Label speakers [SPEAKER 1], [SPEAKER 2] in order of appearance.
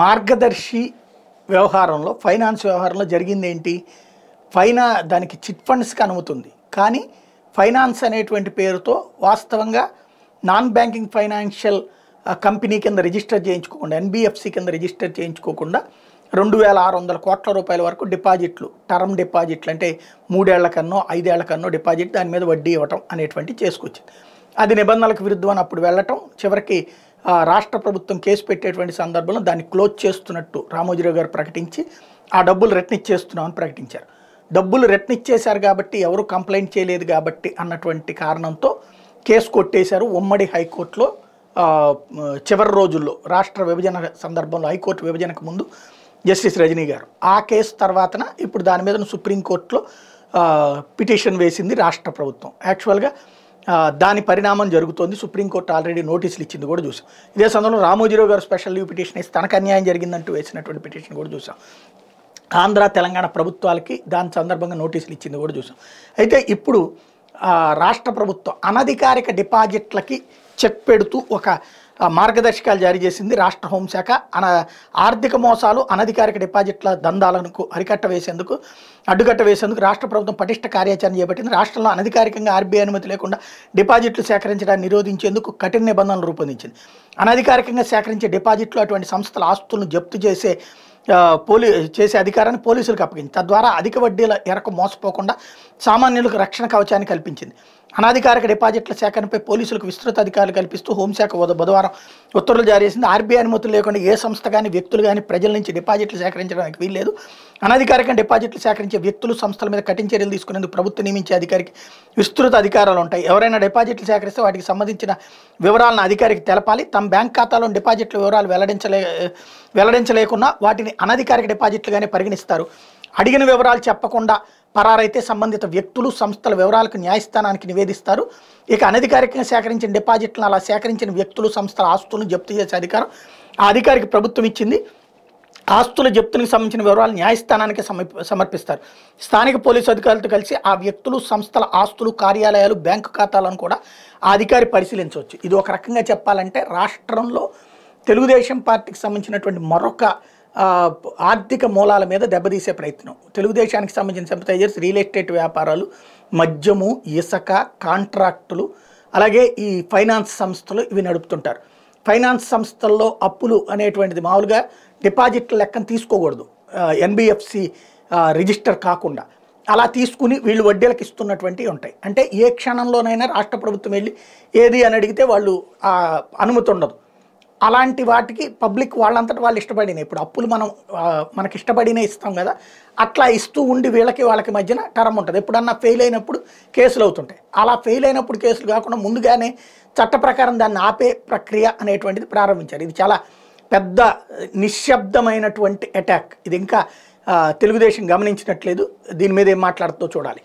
[SPEAKER 1] మార్గదర్శి వ్యవహారంలో ఫైనాన్స్ వ్యవహారంలో జరిగింది ఏంటి ఫైనా దానికి చిట్ ఫండ్స్కి అనుమతుంది కానీ ఫైనాన్స్ అనేటువంటి పేరుతో వాస్తవంగా నాన్ బ్యాంకింగ్ ఫైనాన్షియల్ కంపెనీ కింద రిజిస్టర్ చేయించుకోకుండా ఎన్బిఎఫ్సి కింద రిజిస్టర్ చేయించుకోకుండా రెండు వేల ఆరు వందల కోట్ల రూపాయల వరకు డిపాజిట్లు టర్మ్ డిపాజిట్లు అంటే మూడేళ్ల కన్నో ఐదేళ్ల కన్నో డిపాజిట్ దాని మీద వడ్డీ ఇవ్వటం అనేటువంటి చేసుకొచ్చింది అది నిబంధనలకు విరుద్ధం అని అప్పుడు వెళ్ళటం చివరికి రాష్ట్ర ప్రభుత్వం కేసు పెట్టేటువంటి సందర్భంలో దాన్ని క్లోజ్ చేస్తున్నట్టు రామోజీరావు గారు ప్రకటించి ఆ డబ్బులు రెట్నిచ్చేస్తున్నామని ప్రకటించారు డబ్బులు రెట్నిచ్చేశారు కాబట్టి ఎవరు కంప్లైంట్ చేయలేదు కాబట్టి అన్నటువంటి కారణంతో కేసు కొట్టేశారు ఉమ్మడి హైకోర్టులో చివరి రోజుల్లో రాష్ట్ర విభజన సందర్భంలో హైకోర్టు విభజనకు ముందు జస్టిస్ రజనీ గారు ఆ కేసు తర్వాతన ఇప్పుడు దాని మీద సుప్రీంకోర్టులో పిటిషన్ వేసింది రాష్ట్ర ప్రభుత్వం యాక్చువల్గా దాని పరిణామం జరుగుతోంది సుప్రీంకోర్టు ఆల్రెడీ నోటీసులు ఇచ్చింది కూడా చూసాం ఇదే సందర్భంలో రామోజీరావు గారు స్పెషల్ లీవ్ పిటిషన్ వేసి తనకు అన్యాయం జరిగిందంటూ వేసినటువంటి పిటిషన్ కూడా చూసాం ఆంధ్ర తెలంగాణ ప్రభుత్వాలకి దాని సందర్భంగా నోటీసులు ఇచ్చింది కూడా చూసాం అయితే ఇప్పుడు రాష్ట్ర ప్రభుత్వం అనధికారిక డిపాజిట్లకి చెక్ పెడుతూ ఒక మార్గదర్శకాలు జారీ చేసింది రాష్ట్ర హోంశాఖ అన ఆర్థిక మోసాలు అనధికారిక డిపాజిట్ల దందాలను అరికట్ట వేసేందుకు అడ్డుకట్ట వేసేందుకు రాష్ట్ర ప్రభుత్వం పటిష్ట కార్యాచరణ చేపట్టింది రాష్ట్రంలో అనధికారికంగా ఆర్బీఐ అనుమతి లేకుండా డిపాజిట్లు సేకరించడాన్ని నిరోధించేందుకు కఠిన నిబంధనలు రూపొందించింది అనధికారికంగా సేకరించే డిపాజిట్లు అటువంటి సంస్థల ఆస్తులను జప్తు చేసే పోలీ చేసే అధికారాన్ని పోలీసులకు అప్పగించింది తద్వారా అధిక వడ్డీల ఎరకు మోసపోకుండా సామాన్యులకు రక్షణ కవచాన్ని కల్పించింది అనాధికారిక డిపాజిట్ల సేకరణపై పోలీసులకు విస్తృత అధికారులు కల్పిస్తూ హోంశాఖ బుధవారం ఉత్తర్వులు జారీ చేసింది ఆర్బీఐ అనుమతులు లేకుండా ఏ సంస్థ కానీ వ్యక్తులు కానీ ప్రజల నుంచి డిపాజిట్లు సేకరించడానికి వీల్లేదు అనధికారిక డిపాజిట్లు సేకరించే వ్యక్తులు సంస్థల మీద కఠిన చర్యలు తీసుకునేందుకు ప్రభుత్వం నియమించే అధికారికి విస్తృత అధికారాలు ఉంటాయి ఎవరైనా డిపాజిట్లు సేకరిస్తే వాటికి సంబంధించిన వివరాలను అధికారికి తెలపాలి తమ బ్యాంక్ ఖాతాలో డిపాజిట్ల వివరాలు వెల్లడించలే వెల్లడించలేకున్నా వాటిని అనధికారిక డిపాజిట్లుగానే పరిగణిస్తారు అడిగిన వివరాలు చెప్పకుండా పరారైతే సంబంధిత వ్యక్తులు సంస్థల వివరాలకు న్యాయస్థానానికి నివేదిస్తారు ఇక అనధికారికంగా సేకరించిన డిపాజిట్లను అలా సేకరించిన వ్యక్తులు సంస్థల ఆస్తులను జప్తు చేసే అధికారం ఆ అధికారికి ప్రభుత్వం ఇచ్చింది ఆస్తుల జప్తునికి సంబంధించిన వివరాలు న్యాయస్థానానికి సమర్పిస్తారు స్థానిక పోలీసు అధికారులతో కలిసి ఆ వ్యక్తులు సంస్థల ఆస్తులు కార్యాలయాలు బ్యాంకు ఖాతాలను కూడా ఆ అధికారి పరిశీలించవచ్చు ఇది ఒక రకంగా చెప్పాలంటే రాష్ట్రంలో తెలుగుదేశం పార్టీకి సంబంధించినటువంటి మరొక ఆర్థిక మూలాల మీద దెబ్బతీసే ప్రయత్నం తెలుగుదేశానికి సంబంధించిన సెంపటైజర్స్ రియల్ ఎస్టేట్ వ్యాపారాలు మద్యము ఇసుక కాంట్రాక్టులు అలాగే ఈ ఫైనాన్స్ సంస్థలు ఇవి నడుపుతుంటారు ఫైనాన్స్ సంస్థల్లో అప్పులు అనేటువంటిది మామూలుగా డిపాజిట్ల లెక్కను తీసుకోకూడదు ఎన్బిఎఫ్సి రిజిస్టర్ కాకుండా అలా తీసుకుని వీళ్ళు వడ్డీలకు ఇస్తున్నటువంటివి ఉంటాయి అంటే ఏ క్షణంలోనైనా రాష్ట్ర ప్రభుత్వం వెళ్ళి ఏది అని అడిగితే వాళ్ళు అనుమతి ఉండదు అలాంటి వాటికి పబ్లిక్ వాళ్ళంతటా వాళ్ళు ఇష్టపడినాయి ఇప్పుడు అప్పులు మనం మనకి ఇష్టపడినే ఇస్తాం కదా అట్లా ఇస్తూ ఉండి వీళ్ళకి వాళ్ళకి మధ్యన టర్మ్ ఉంటుంది ఎప్పుడన్నా ఫెయిల్ అయినప్పుడు కేసులు అవుతుంటాయి అలా ఫెయిల్ అయినప్పుడు కేసులు కాకుండా ముందుగానే చట్ట ప్రకారం దాన్ని ఆపే ప్రక్రియ అనేటువంటిది ప్రారంభించారు ఇది చాలా పెద్ద నిశ్శబ్దమైనటువంటి అటాక్ ఇది ఇంకా తెలుగుదేశం గమనించినట్లేదు దీని మీద ఏం మాట్లాడుతూ చూడాలి